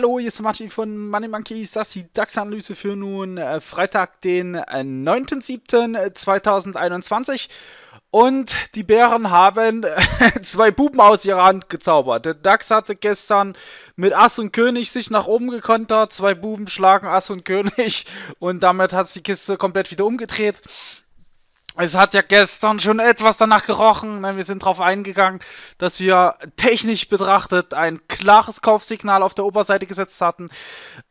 Hallo, hier ist Martin von Money Monkeys. Das ist die DAX-Analyse für nun äh, Freitag, den 9.07.2021. Äh, und die Bären haben äh, zwei Buben aus ihrer Hand gezaubert. Der DAX hatte gestern mit Ass und König sich nach oben gekontert. Zwei Buben schlagen Ass und König. Und damit hat es die Kiste komplett wieder umgedreht. Es hat ja gestern schon etwas danach gerochen. Wir sind darauf eingegangen, dass wir technisch betrachtet ein klares Kaufsignal auf der Oberseite gesetzt hatten.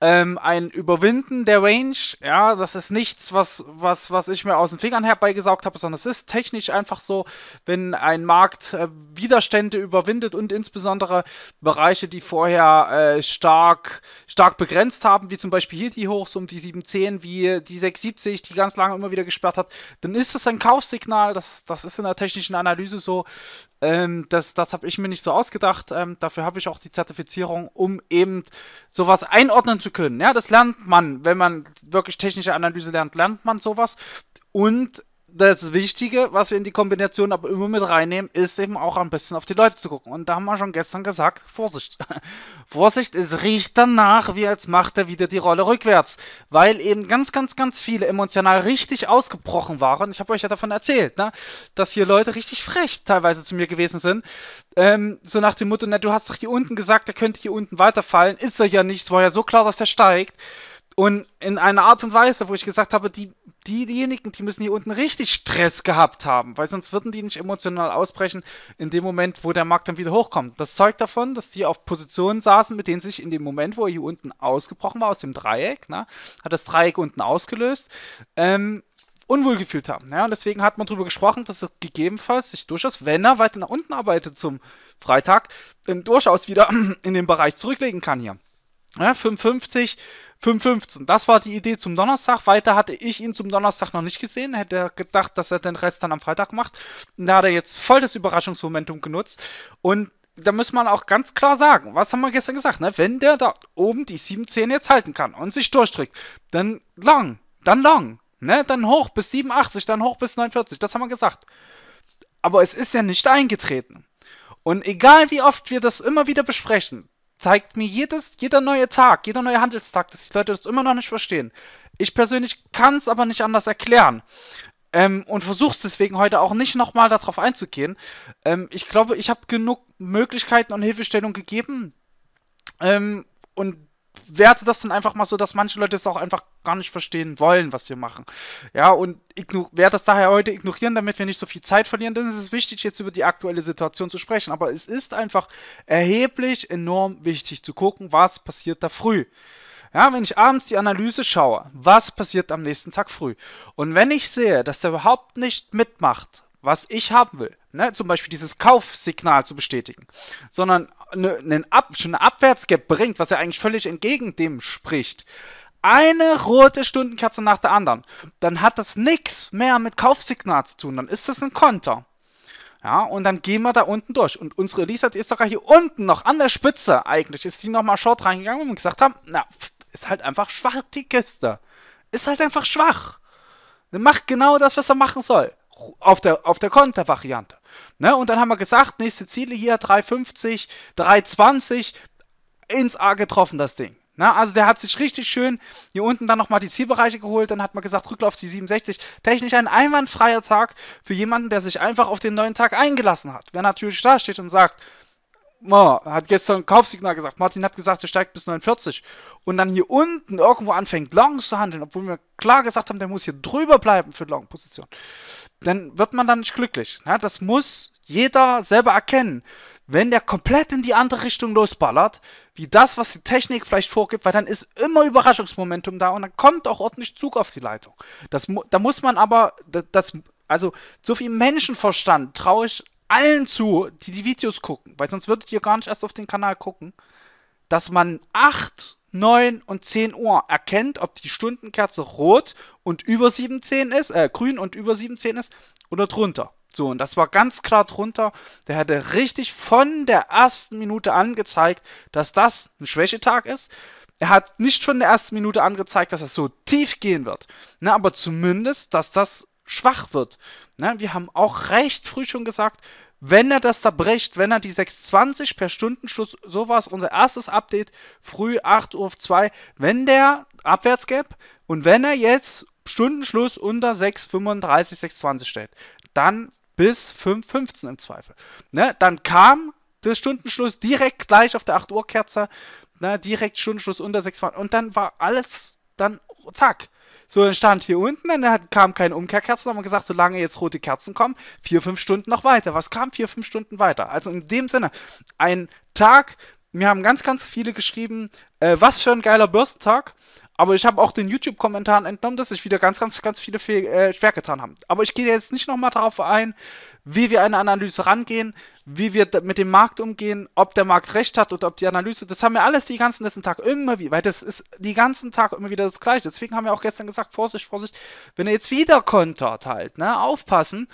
Ähm, ein Überwinden der Range, ja, das ist nichts, was, was, was ich mir aus den Fingern herbeigesaugt habe, sondern es ist technisch einfach so, wenn ein Markt äh, Widerstände überwindet und insbesondere Bereiche, die vorher äh, stark, stark begrenzt haben, wie zum Beispiel hier die Hochs um die 710, wie die 670, die ganz lange immer wieder gesperrt hat, dann ist das ein kein Kaufsignal, das, das ist in der technischen Analyse so. Ähm, das das habe ich mir nicht so ausgedacht. Ähm, dafür habe ich auch die Zertifizierung, um eben sowas einordnen zu können. Ja, das lernt man, wenn man wirklich technische Analyse lernt, lernt man sowas. Und das Wichtige, was wir in die Kombination aber immer mit reinnehmen, ist eben auch ein bisschen auf die Leute zu gucken. Und da haben wir schon gestern gesagt, Vorsicht. Vorsicht, es riecht danach, wie als macht er wieder die Rolle rückwärts. Weil eben ganz, ganz, ganz viele emotional richtig ausgebrochen waren. Ich habe euch ja davon erzählt, ne? dass hier Leute richtig frech teilweise zu mir gewesen sind. Ähm, so nach dem Motto, na, du hast doch hier unten gesagt, er könnte hier unten weiterfallen. Ist er ja nicht, es war ja so klar, dass er steigt. Und in einer Art und Weise, wo ich gesagt habe, die, diejenigen, die müssen hier unten richtig Stress gehabt haben, weil sonst würden die nicht emotional ausbrechen in dem Moment, wo der Markt dann wieder hochkommt. Das zeugt davon, dass die auf Positionen saßen, mit denen sich in dem Moment, wo er hier unten ausgebrochen war, aus dem Dreieck, ne, hat das Dreieck unten ausgelöst, ähm, unwohl gefühlt haben. Ja? Und deswegen hat man darüber gesprochen, dass es gegebenenfalls sich durchaus, wenn er weiter nach unten arbeitet zum Freitag, ähm, durchaus wieder in den Bereich zurücklegen kann hier. Ja, ne. 55 5,15. Das war die Idee zum Donnerstag. Weiter hatte ich ihn zum Donnerstag noch nicht gesehen. Hätte gedacht, dass er den Rest dann am Freitag macht. Und da hat er jetzt voll das Überraschungsmomentum genutzt. Und da muss man auch ganz klar sagen, was haben wir gestern gesagt, ne? Wenn der da oben die 7.10 jetzt halten kann und sich durchdrückt, dann long, dann long. ne? Dann hoch bis 87, dann hoch bis 49, das haben wir gesagt. Aber es ist ja nicht eingetreten. Und egal wie oft wir das immer wieder besprechen, zeigt mir jedes, jeder neue Tag, jeder neue Handelstag, dass die Leute das immer noch nicht verstehen. Ich persönlich kann es aber nicht anders erklären. Ähm, und versuch's deswegen heute auch nicht nochmal darauf einzugehen. Ähm, ich glaube, ich habe genug Möglichkeiten und Hilfestellung gegeben. Ähm, und werte das dann einfach mal so, dass manche Leute es auch einfach gar nicht verstehen wollen, was wir machen. Ja, und werde das daher heute ignorieren, damit wir nicht so viel Zeit verlieren, denn es ist wichtig, jetzt über die aktuelle Situation zu sprechen. Aber es ist einfach erheblich enorm wichtig zu gucken, was passiert da früh. Ja, wenn ich abends die Analyse schaue, was passiert am nächsten Tag früh? Und wenn ich sehe, dass der überhaupt nicht mitmacht, was ich haben will. Ne? Zum Beispiel dieses Kaufsignal zu bestätigen. Sondern ne, ne Ab schon eine Abwärtsgap bringt, was ja eigentlich völlig entgegen dem spricht. Eine rote Stundenkerze nach der anderen. Dann hat das nichts mehr mit Kaufsignal zu tun. Dann ist das ein Konter. Ja, und dann gehen wir da unten durch. Und unsere Lisa die ist sogar hier unten noch an der Spitze eigentlich. Ist die nochmal short reingegangen und gesagt haben, na, ist halt einfach schwach die Kiste. Ist halt einfach schwach. Macht genau das, was er machen soll auf der, auf der Kontervariante. Ne? Und dann haben wir gesagt, nächste Ziele hier 3,50, 3,20, ins A getroffen das Ding. Ne? Also der hat sich richtig schön hier unten dann nochmal die Zielbereiche geholt. Dann hat man gesagt, Rücklauf die 67. Technisch ein einwandfreier Tag für jemanden, der sich einfach auf den neuen Tag eingelassen hat. Wer natürlich da steht und sagt, Oh, hat gestern Kaufsignal gesagt. Martin hat gesagt, er steigt bis 49. Und dann hier unten irgendwo anfängt, Longs zu handeln, obwohl wir klar gesagt haben, der muss hier drüber bleiben für Long-Position. Dann wird man dann nicht glücklich. Ja, das muss jeder selber erkennen. Wenn der komplett in die andere Richtung losballert, wie das, was die Technik vielleicht vorgibt, weil dann ist immer Überraschungsmomentum da und dann kommt auch ordentlich Zug auf die Leitung. Das, da muss man aber, das, also so viel Menschenverstand traue ich allen zu, die die Videos gucken, weil sonst würdet ihr gar nicht erst auf den Kanal gucken, dass man 8, 9 und 10 Uhr erkennt, ob die Stundenkerze rot und über 17 ist, äh, grün und über 17 ist oder drunter. So, und das war ganz klar drunter. Der hatte richtig von der ersten Minute angezeigt, dass das ein Schwächetag ist. Er hat nicht schon in der ersten Minute angezeigt, dass es das so tief gehen wird. Ne, aber zumindest, dass das schwach wird. Na, ne, wir haben auch recht früh schon gesagt, wenn er das zerbricht, wenn er die 620 per Stundenschluss, so war unser erstes Update, früh 8 Uhr 2, wenn der Abwärtsgap und wenn er jetzt Stundenschluss unter 635, 620 stellt, dann bis 5,15 im Zweifel. Ne? Dann kam der Stundenschluss direkt gleich auf der 8 Uhr Kerze, ne? direkt Stundenschluss unter 6,20 und dann war alles, dann zack. So, dann stand hier unten, dann hat, kam keine Umkehrkerzen, haben wir gesagt, solange jetzt rote Kerzen kommen, vier, fünf Stunden noch weiter. Was kam vier, fünf Stunden weiter? Also in dem Sinne, ein Tag, mir haben ganz, ganz viele geschrieben, äh, was für ein geiler Bürstentag. Aber ich habe auch den YouTube-Kommentaren entnommen, dass sich wieder ganz, ganz, ganz viele äh, schwer getan haben. Aber ich gehe jetzt nicht nochmal darauf ein, wie wir eine Analyse rangehen, wie wir mit dem Markt umgehen, ob der Markt recht hat oder ob die Analyse, das haben wir alles die ganzen letzten Tag immer wieder, weil das ist die ganzen Tag immer wieder das Gleiche. Deswegen haben wir auch gestern gesagt, Vorsicht, Vorsicht, wenn er jetzt wieder kontert halt, ne, aufpassen,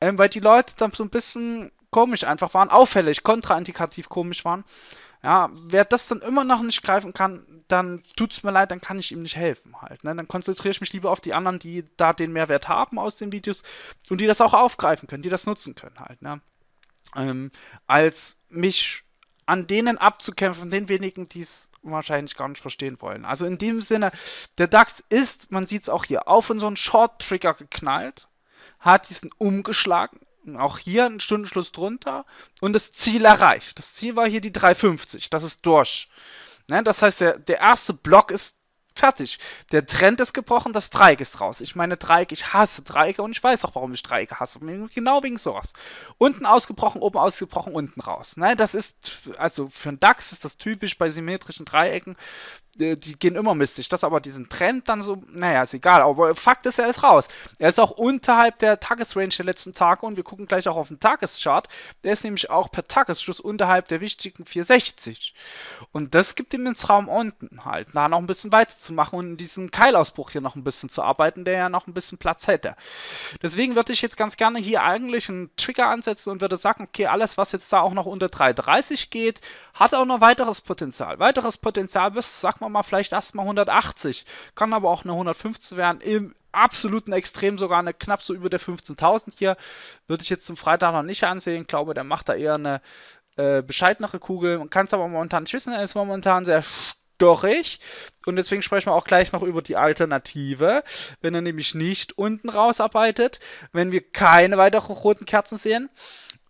ähm, weil die Leute dann so ein bisschen komisch einfach waren, auffällig, kontraindikativ komisch waren. Ja, wer das dann immer noch nicht greifen kann, dann tut es mir leid, dann kann ich ihm nicht helfen halt. Ne? Dann konzentriere ich mich lieber auf die anderen, die da den Mehrwert haben aus den Videos und die das auch aufgreifen können, die das nutzen können halt. Ne? Ähm, als mich an denen abzukämpfen, den wenigen, die es wahrscheinlich gar nicht verstehen wollen. Also in dem Sinne, der DAX ist, man sieht es auch hier, auf unseren Short-Trigger geknallt, hat diesen umgeschlagen auch hier einen Stundenschluss drunter und das Ziel erreicht. Das Ziel war hier die 350, das ist durch. Ne? Das heißt, der, der erste Block ist fertig. Der Trend ist gebrochen, das Dreieck ist raus. Ich meine Dreieck, ich hasse Dreiecke und ich weiß auch, warum ich Dreiecke hasse. Genau wegen sowas. Unten ausgebrochen, oben ausgebrochen, unten raus. Ne? Das ist, also für einen DAX ist das typisch bei symmetrischen Dreiecken. Äh, die gehen immer mistig. Das aber diesen Trend dann so, naja, ist egal. Aber Fakt ist, er ist raus. Er ist auch unterhalb der Tagesrange der letzten Tage und wir gucken gleich auch auf den Tageschart. Der ist nämlich auch per Tagesschluss unterhalb der wichtigen 460. Und das gibt ihm den Raum unten halt, da noch ein bisschen weiterzumachen und diesen Keilausbruch hier noch ein bisschen zu arbeiten, der ja noch ein bisschen Platz hätte. Deswegen würde ich jetzt ganz gerne hier eigentlich einen Trigger ansetzen und würde sagen, okay, alles, was jetzt da auch noch unter 330 geht, hat auch noch weiteres Potenzial. Weiteres Potenzial bis, sag machen wir mal vielleicht erstmal 180. Kann aber auch eine 115 werden. Im absoluten Extrem sogar eine knapp so über der 15.000 hier. Würde ich jetzt zum Freitag noch nicht ansehen. glaube, der macht da eher eine äh, bescheidenere Kugel. Man kann es aber momentan nicht wissen. Er ist momentan sehr störrig. Und deswegen sprechen wir auch gleich noch über die Alternative. Wenn er nämlich nicht unten rausarbeitet, wenn wir keine weiteren roten Kerzen sehen,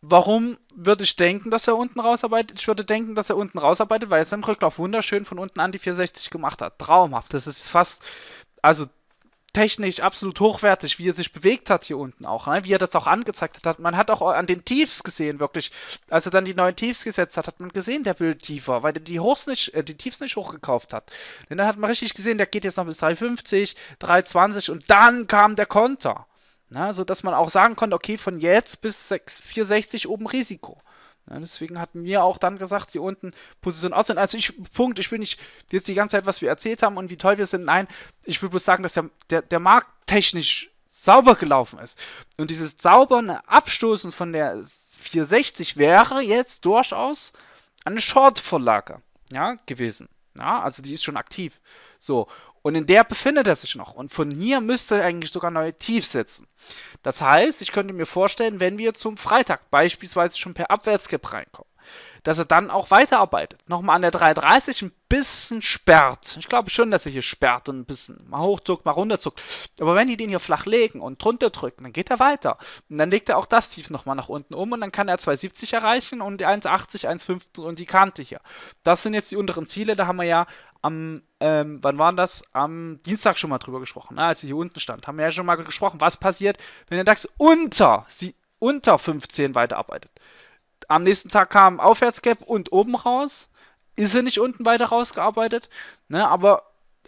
Warum würde ich denken, dass er unten rausarbeitet? Ich würde denken, dass er unten rausarbeitet, weil er seinen Rücklauf wunderschön von unten an die 460 gemacht hat. Traumhaft. Das ist fast, also technisch absolut hochwertig, wie er sich bewegt hat hier unten auch, ne? wie er das auch angezeigt hat. Man hat auch an den Tiefs gesehen, wirklich. Als er dann die neuen Tiefs gesetzt hat, hat man gesehen, der will tiefer, weil er die, Hochs nicht, äh, die Tiefs nicht hochgekauft hat. Denn dann hat man richtig gesehen, der geht jetzt noch bis 3,50, 3,20 und dann kam der Konter. Na, sodass man auch sagen konnte, okay, von jetzt bis 6, 460 oben Risiko. Ja, deswegen hat mir auch dann gesagt, hier unten Position aussehen. Also ich, Punkt, ich will nicht jetzt die ganze Zeit, was wir erzählt haben und wie toll wir sind. Nein, ich will bloß sagen, dass der, der, der Markt technisch sauber gelaufen ist. Und dieses sauberne Abstoßen von der 460 wäre jetzt durchaus eine Short-Vorlage ja, gewesen. Ja, also die ist schon aktiv. So, und in der befindet er sich noch. Und von hier müsste eigentlich sogar neue Tief sitzen. Das heißt, ich könnte mir vorstellen, wenn wir zum Freitag beispielsweise schon per Abwärtskip reinkommen, dass er dann auch weiterarbeitet. Nochmal an der 330 ein bisschen sperrt. Ich glaube schon, dass er hier sperrt und ein bisschen mal hochzuckt, mal runterzuckt. Aber wenn die den hier flach legen und drunter drücken, dann geht er weiter. Und dann legt er auch das Tief nochmal nach unten um und dann kann er 270 erreichen und die 180, 1,50 und die Kante hier. Das sind jetzt die unteren Ziele. Da haben wir ja am, ähm, wann war das? Am Dienstag schon mal drüber gesprochen, ne? als sie hier unten stand. Haben wir ja schon mal gesprochen, was passiert, wenn der DAX unter, sie, unter 15 weiterarbeitet. Am nächsten Tag kam Aufwärtsgap und oben raus. Ist er nicht unten weiter rausgearbeitet? Ne? Aber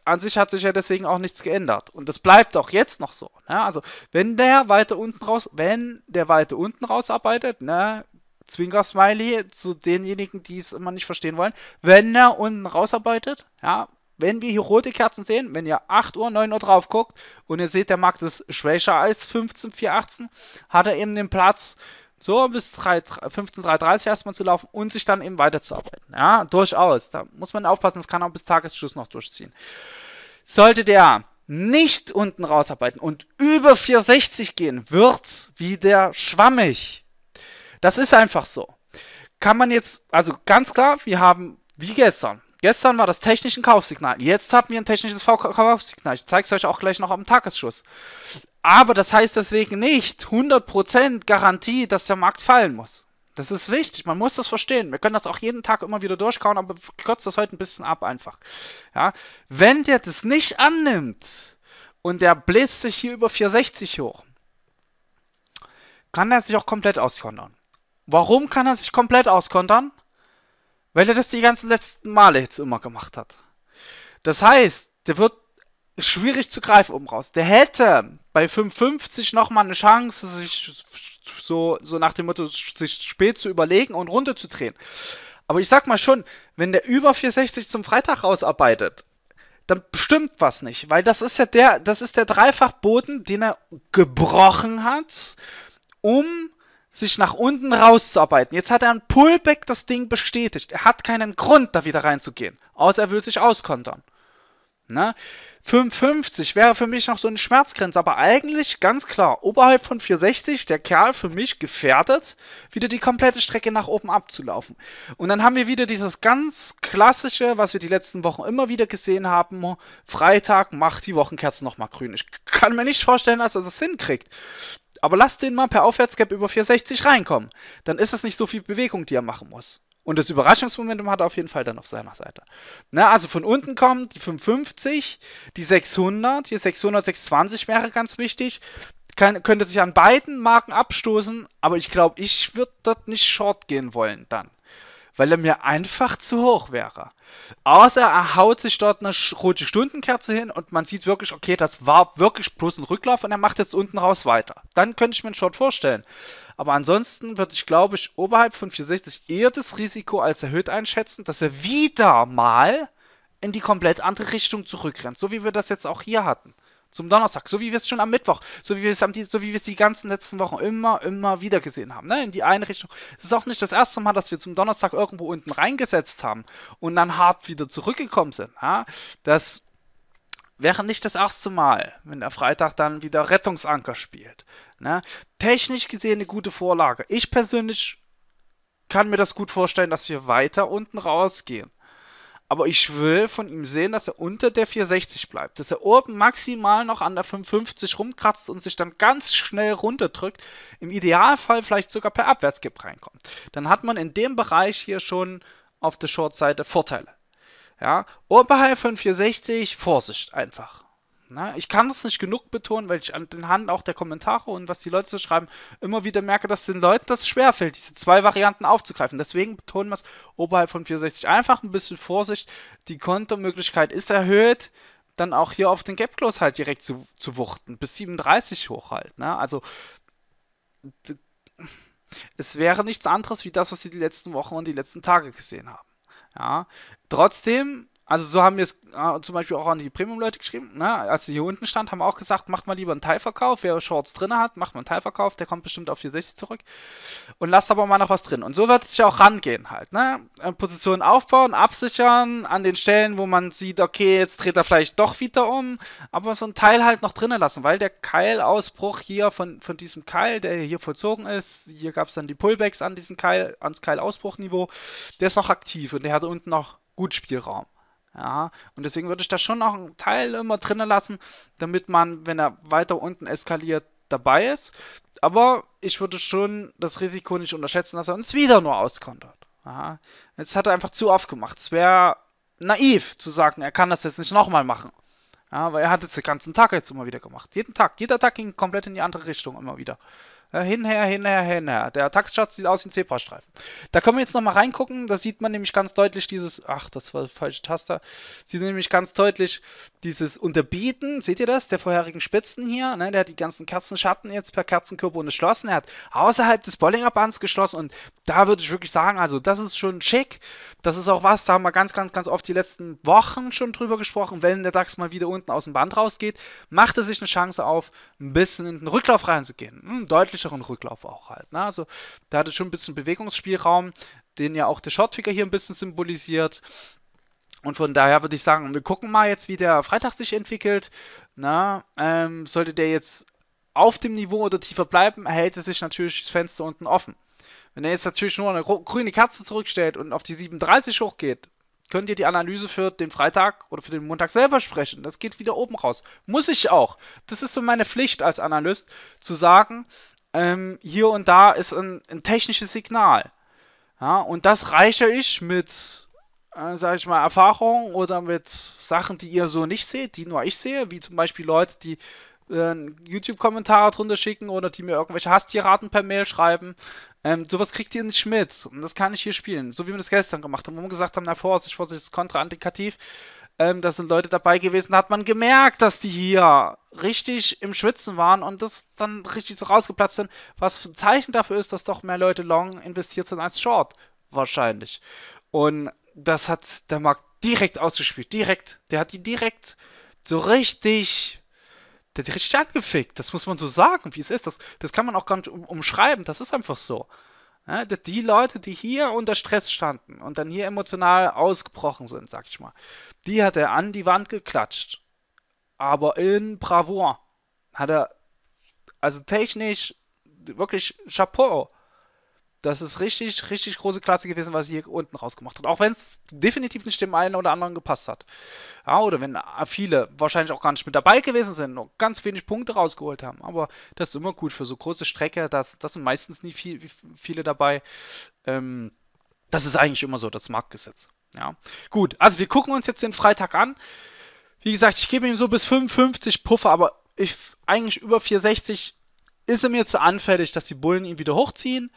an sich hat sich ja deswegen auch nichts geändert. Und das bleibt auch jetzt noch so. Ne? Also, wenn der weiter unten raus, wenn der weiter unten rausarbeitet, ne, Zwinker-Smiley zu denjenigen, die es immer nicht verstehen wollen. Wenn er unten rausarbeitet, ja, wenn wir hier rote Kerzen sehen, wenn ihr 8 Uhr, 9 Uhr drauf guckt und ihr seht, der Markt ist schwächer als 15, 4, 18, hat er eben den Platz so bis 15, 3, 30 erstmal zu laufen und sich dann eben weiterzuarbeiten. Ja, durchaus. Da muss man aufpassen, das kann auch bis Tagesschluss noch durchziehen. Sollte der nicht unten rausarbeiten und über 460 gehen, wird's wieder schwammig. Das ist einfach so. Kann man jetzt, also ganz klar, wir haben, wie gestern, gestern war das technische Kaufsignal. Jetzt haben wir ein technisches Kaufsignal. Ich zeige es euch auch gleich noch am Tagesschuss. Aber das heißt deswegen nicht 100% Garantie, dass der Markt fallen muss. Das ist wichtig, man muss das verstehen. Wir können das auch jeden Tag immer wieder durchkauen, aber kürzt das heute ein bisschen ab einfach. Ja? Wenn der das nicht annimmt und der bläst sich hier über 460 hoch, kann er sich auch komplett auskondern. Warum kann er sich komplett auskontern? Weil er das die ganzen letzten Male jetzt immer gemacht hat. Das heißt, der wird schwierig zu greifen oben raus. Der hätte bei 5,50 nochmal eine Chance, sich so, so nach dem Motto, sich spät zu überlegen und runterzudrehen. Aber ich sag mal schon, wenn der über 4,60 zum Freitag rausarbeitet, dann stimmt was nicht, weil das ist ja der, das ist der Dreifachboden, den er gebrochen hat, um sich nach unten rauszuarbeiten. Jetzt hat er ein Pullback das Ding bestätigt. Er hat keinen Grund, da wieder reinzugehen. Außer er will sich auskontern. Ne? 5,50 wäre für mich noch so eine Schmerzgrenze, aber eigentlich ganz klar, oberhalb von 4,60 der Kerl für mich gefährdet, wieder die komplette Strecke nach oben abzulaufen. Und dann haben wir wieder dieses ganz klassische, was wir die letzten Wochen immer wieder gesehen haben, Freitag macht die Wochenkerze nochmal grün. Ich kann mir nicht vorstellen, dass er das hinkriegt. Aber lasst den mal per Aufwärtscap über 460 reinkommen. Dann ist es nicht so viel Bewegung, die er machen muss. Und das Überraschungsmomentum hat er auf jeden Fall dann auf seiner Seite. Na, also von unten kommen die 550, die 600, hier 600, 620 wäre ganz wichtig. Kann, könnte sich an beiden Marken abstoßen, aber ich glaube, ich würde dort nicht short gehen wollen dann weil er mir einfach zu hoch wäre. Außer er haut sich dort eine rote Stundenkerze hin und man sieht wirklich, okay, das war wirklich bloß ein Rücklauf und er macht jetzt unten raus weiter. Dann könnte ich mir einen Short vorstellen. Aber ansonsten würde ich, glaube ich, oberhalb von 460 eher das Risiko als erhöht einschätzen, dass er wieder mal in die komplett andere Richtung zurückrennt, so wie wir das jetzt auch hier hatten zum Donnerstag, so wie wir es schon am Mittwoch, so wie wir es am so wie wir es die ganzen letzten Wochen immer, immer wieder gesehen haben, ne? In die eine Richtung. Es ist auch nicht das erste Mal, dass wir zum Donnerstag irgendwo unten reingesetzt haben und dann hart wieder zurückgekommen sind. Ja? Das wäre nicht das erste Mal, wenn der Freitag dann wieder Rettungsanker spielt. Ne? Technisch gesehen eine gute Vorlage. Ich persönlich kann mir das gut vorstellen, dass wir weiter unten rausgehen. Aber ich will von ihm sehen, dass er unter der 460 bleibt. Dass er oben maximal noch an der 550 rumkratzt und sich dann ganz schnell runterdrückt. Im Idealfall vielleicht sogar per Abwärtskipp reinkommt. Dann hat man in dem Bereich hier schon auf der Short-Seite Vorteile. Ja, oberhalb von 460, Vorsicht einfach. Ne? Ich kann das nicht genug betonen, weil ich an den Hand auch der Kommentare und was die Leute so schreiben, immer wieder merke, dass den Leuten das schwerfällt, diese zwei Varianten aufzugreifen. Deswegen betonen wir es oberhalb von 64. Einfach ein bisschen Vorsicht. Die Kontomöglichkeit ist erhöht dann auch hier auf den Gap Close halt direkt zu, zu wuchten, bis 37 hoch halt. Ne? Also es wäre nichts anderes wie das, was sie die letzten Wochen und die letzten Tage gesehen haben. Ja, trotzdem also so haben wir es äh, zum Beispiel auch an die Premium-Leute geschrieben. Ne? Als sie hier unten stand, haben wir auch gesagt, macht mal lieber einen Teilverkauf. Wer Shorts drin hat, macht mal einen Teilverkauf. Der kommt bestimmt auf 460 zurück. Und lasst aber mal noch was drin. Und so wird es ja auch rangehen halt. Ne? Äh, Positionen aufbauen, absichern an den Stellen, wo man sieht, okay, jetzt dreht er vielleicht doch wieder um. Aber so einen Teil halt noch drinnen lassen, weil der Keilausbruch hier von, von diesem Keil, der hier vollzogen ist, hier gab es dann die Pullbacks an diesen Keil, ans Keilausbruchniveau, der ist noch aktiv und der hat unten noch gut Spielraum. Ja, und deswegen würde ich da schon noch einen Teil immer drinnen lassen, damit man, wenn er weiter unten eskaliert, dabei ist. Aber ich würde schon das Risiko nicht unterschätzen, dass er uns wieder nur auskontert. Ja, jetzt hat er einfach zu oft gemacht. Es wäre naiv zu sagen, er kann das jetzt nicht nochmal machen. Ja, weil er hat jetzt den ganzen Tag jetzt immer wieder gemacht. Jeden Tag. Jeder Tag ging komplett in die andere Richtung immer wieder. Äh, hinher, hinher, hinher. Der Taxschatz sieht aus wie ein Zebrastreifen. Da können wir jetzt nochmal reingucken. Da sieht man nämlich ganz deutlich dieses. Ach, das war der falsche Taster. Sieht nämlich ganz deutlich dieses Unterbieten. Seht ihr das? Der vorherigen Spitzen hier. Ne? Der hat die ganzen Kerzenschatten jetzt per Kerzenkörper unterschlossen. Er hat außerhalb des Bollinger Bands geschlossen. Und da würde ich wirklich sagen, also das ist schon schick. Das ist auch was, da haben wir ganz, ganz, ganz oft die letzten Wochen schon drüber gesprochen. Wenn der DAX mal wieder unten aus dem Band rausgeht, macht er sich eine Chance auf, ein bisschen in den Rücklauf reinzugehen. Hm, deutlich frischeren Rücklauf auch halt. Ne? Also da hatte schon ein bisschen Bewegungsspielraum, den ja auch der Shortpicker hier ein bisschen symbolisiert. Und von daher würde ich sagen, wir gucken mal jetzt, wie der Freitag sich entwickelt. Na, ne? ähm, sollte der jetzt auf dem Niveau oder tiefer bleiben, erhält er sich natürlich das Fenster unten offen. Wenn er jetzt natürlich nur eine grüne Kerze zurückstellt und auf die 37 hochgeht, könnt ihr die Analyse für den Freitag oder für den Montag selber sprechen. Das geht wieder oben raus. Muss ich auch. Das ist so meine Pflicht als Analyst, zu sagen, ähm, hier und da ist ein, ein technisches Signal. Ja, und das reiche ich mit, äh, sage ich mal, Erfahrung oder mit Sachen, die ihr so nicht seht, die nur ich sehe, wie zum Beispiel Leute, die äh, YouTube-Kommentare drunter schicken oder die mir irgendwelche Hasstierraten per Mail schreiben. Ähm, sowas kriegt ihr nicht mit. Und das kann ich hier spielen. So wie wir das gestern gemacht haben, wo wir gesagt haben, na Vorsicht, Vorsicht, das ist kontraindikativ. Ähm, da sind Leute dabei gewesen, da hat man gemerkt, dass die hier richtig im Schwitzen waren und das dann richtig so rausgeplatzt sind, was ein Zeichen dafür ist, dass doch mehr Leute long investiert sind als short, wahrscheinlich. Und das hat der Markt direkt ausgespielt, direkt. Der hat die direkt so richtig der hat richtig angefickt. Das muss man so sagen, wie es ist. Das, das kann man auch gar nicht um, umschreiben. Das ist einfach so. Ja, die Leute, die hier unter Stress standen und dann hier emotional ausgebrochen sind, sag ich mal, die hat er an die Wand geklatscht. Aber in Bravour hat er, also technisch, wirklich Chapeau. Das ist richtig, richtig große Klasse gewesen, was sie hier unten rausgemacht hat. Auch wenn es definitiv nicht dem einen oder anderen gepasst hat. Ja, oder wenn viele wahrscheinlich auch gar nicht mit dabei gewesen sind und ganz wenig Punkte rausgeholt haben. Aber das ist immer gut für so kurze Strecke. Das, das sind meistens nie viel, viele dabei. Ähm, das ist eigentlich immer so, das Marktgesetz. Ja. Gut, also wir gucken uns jetzt den Freitag an. Wie gesagt, ich gebe ihm so bis 55 Puffer, aber ich, eigentlich über 460 ist er mir zu anfällig, dass die Bullen ihn wieder hochziehen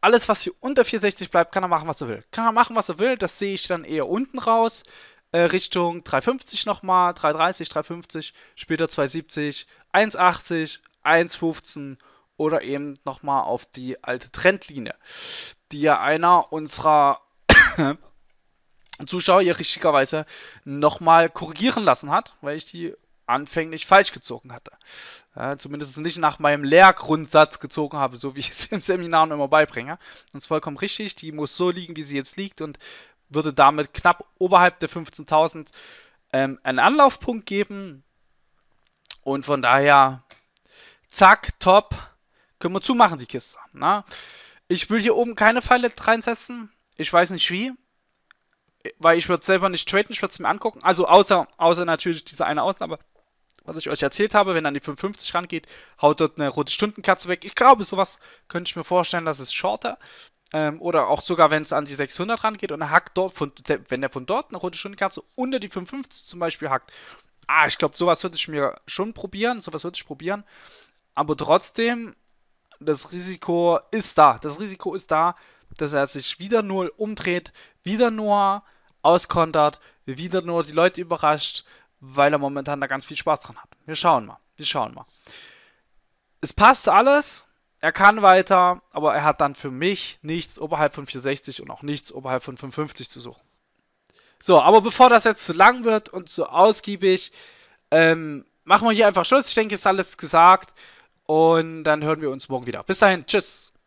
alles, was hier unter 460 bleibt, kann er machen, was er will. Kann er machen, was er will. Das sehe ich dann eher unten raus. Äh, Richtung 350 nochmal, 330, 350, später 270, 180, 115 oder eben nochmal auf die alte Trendlinie, die ja einer unserer Zuschauer hier richtigerweise nochmal korrigieren lassen hat, weil ich die anfänglich falsch gezogen hatte. Ja, zumindest nicht nach meinem Lehrgrundsatz gezogen habe, so wie ich es im Seminar immer beibringe. Und es vollkommen richtig, die muss so liegen, wie sie jetzt liegt und würde damit knapp oberhalb der 15.000 ähm, einen Anlaufpunkt geben. Und von daher, zack, top, können wir zumachen, die Kiste. Na? Ne? Ich will hier oben keine Pfeile reinsetzen. Ich weiß nicht wie weil ich würde selber nicht traden, ich würde es mir angucken. Also außer, außer natürlich diese eine Ausnahme, was ich euch erzählt habe, wenn er an die 550 rangeht, haut dort eine rote Stundenkatze weg. Ich glaube, sowas könnte ich mir vorstellen, dass es shorter. Ähm, oder auch sogar, wenn es an die 600 rangeht und er hackt dort, von, wenn er von dort eine rote Stundenkatze unter die 55 zum Beispiel hackt. Ah, ich glaube, sowas würde ich mir schon probieren, sowas würde ich probieren. Aber trotzdem, das Risiko ist da. Das Risiko ist da, dass er sich wieder nur umdreht, wieder nur auskontert, wieder nur die Leute überrascht, weil er momentan da ganz viel Spaß dran hat. Wir schauen mal. Wir schauen mal. Es passt alles. Er kann weiter, aber er hat dann für mich nichts oberhalb von 460 und auch nichts oberhalb von 550 zu suchen. So, aber bevor das jetzt zu lang wird und zu ausgiebig, ähm, machen wir hier einfach Schluss. Ich denke, ist alles gesagt. Und dann hören wir uns morgen wieder. Bis dahin, tschüss.